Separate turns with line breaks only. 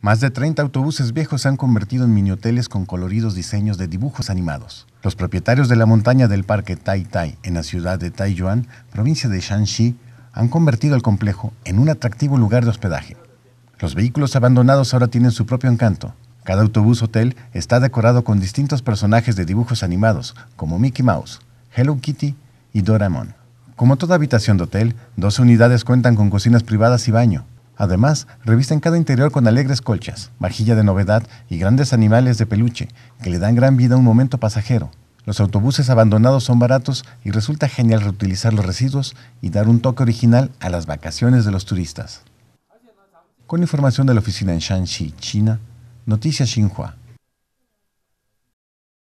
Más de 30 autobuses viejos se han convertido en mini hoteles con coloridos diseños de dibujos animados. Los propietarios de la montaña del parque Tai Tai, en la ciudad de Taiyuan, provincia de Shanxi, han convertido el complejo en un atractivo lugar de hospedaje. Los vehículos abandonados ahora tienen su propio encanto. Cada autobús hotel está decorado con distintos personajes de dibujos animados, como Mickey Mouse, Hello Kitty y Doraemon. Como toda habitación de hotel, dos unidades cuentan con cocinas privadas y baño, Además, revisten cada interior con alegres colchas, vajilla de novedad y grandes animales de peluche, que le dan gran vida a un momento pasajero. Los autobuses abandonados son baratos y resulta genial reutilizar los residuos y dar un toque original a las vacaciones de los turistas. Con información de la oficina en Shanxi, China, Noticias Xinhua.